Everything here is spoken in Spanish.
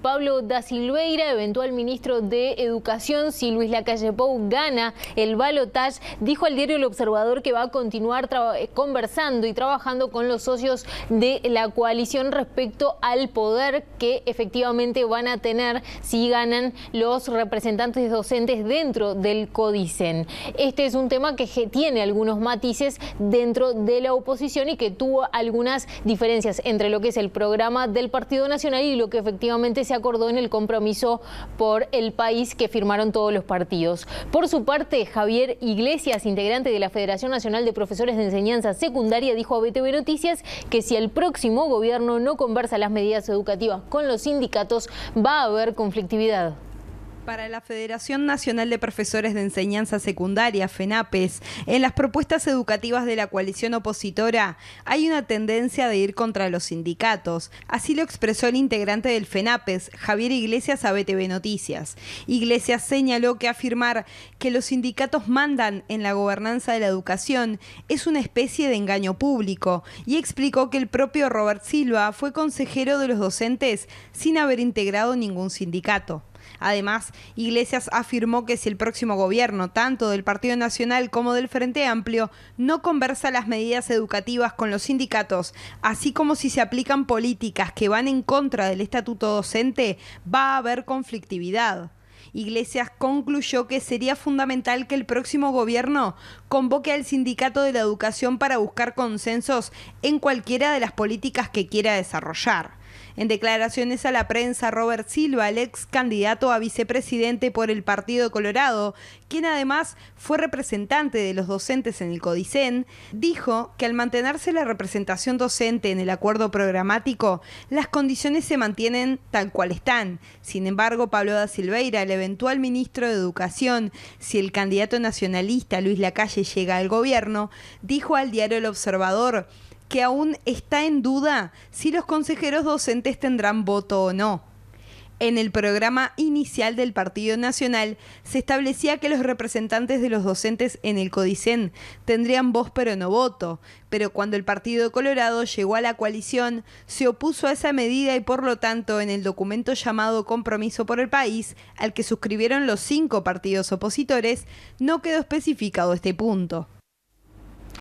Pablo da Silveira, eventual ministro de Educación, si Luis Lacalle Pou gana el balotage, dijo al diario El Observador que va a continuar eh, conversando y trabajando con los socios de la coalición respecto al poder que efectivamente van a tener si ganan los representantes docentes dentro del CODICEN. Este es un tema que tiene algunos matices dentro de la oposición y que tuvo algunas diferencias entre lo que es el programa del Partido Nacional y lo que efectivamente se se acordó en el compromiso por el país que firmaron todos los partidos. Por su parte, Javier Iglesias, integrante de la Federación Nacional de Profesores de Enseñanza Secundaria, dijo a BTV Noticias que si el próximo gobierno no conversa las medidas educativas con los sindicatos, va a haber conflictividad para la Federación Nacional de Profesores de Enseñanza Secundaria, FENAPES, en las propuestas educativas de la coalición opositora hay una tendencia de ir contra los sindicatos. Así lo expresó el integrante del FENAPES, Javier Iglesias, a BTV Noticias. Iglesias señaló que afirmar que los sindicatos mandan en la gobernanza de la educación es una especie de engaño público y explicó que el propio Robert Silva fue consejero de los docentes sin haber integrado ningún sindicato. Además, Iglesias afirmó que si el próximo gobierno, tanto del Partido Nacional como del Frente Amplio, no conversa las medidas educativas con los sindicatos, así como si se aplican políticas que van en contra del estatuto docente, va a haber conflictividad. Iglesias concluyó que sería fundamental que el próximo gobierno convoque al sindicato de la educación para buscar consensos en cualquiera de las políticas que quiera desarrollar. En declaraciones a la prensa, Robert Silva, el ex candidato a vicepresidente por el Partido Colorado, quien además fue representante de los docentes en el Codicen, dijo que al mantenerse la representación docente en el acuerdo programático, las condiciones se mantienen tal cual están. Sin embargo, Pablo da Silveira, el eventual ministro de Educación, si el candidato nacionalista Luis Lacalle llega al gobierno, dijo al diario El Observador que aún está en duda si los consejeros docentes tendrán voto o no. En el programa inicial del Partido Nacional se establecía que los representantes de los docentes en el Codicen tendrían voz pero no voto, pero cuando el Partido Colorado llegó a la coalición se opuso a esa medida y por lo tanto en el documento llamado Compromiso por el País, al que suscribieron los cinco partidos opositores, no quedó especificado este punto.